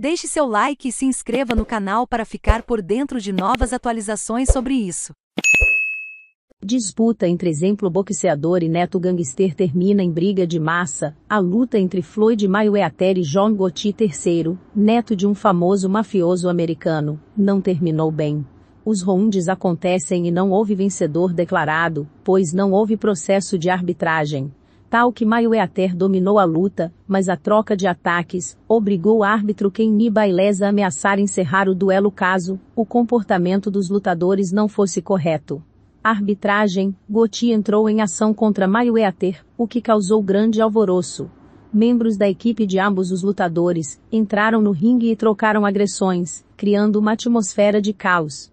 Deixe seu like e se inscreva no canal para ficar por dentro de novas atualizações sobre isso. Disputa entre exemplo boxeador e neto gangster termina em briga de massa. A luta entre Floyd Mayweather e John Gotti III, neto de um famoso mafioso americano, não terminou bem. Os rounds acontecem e não houve vencedor declarado, pois não houve processo de arbitragem tal que Mayweather dominou a luta, mas a troca de ataques obrigou o árbitro Kenny Baileza a ameaçar encerrar o duelo caso o comportamento dos lutadores não fosse correto. Arbitragem, Gotti entrou em ação contra Mayweather, o que causou grande alvoroço. Membros da equipe de ambos os lutadores entraram no ringue e trocaram agressões, criando uma atmosfera de caos.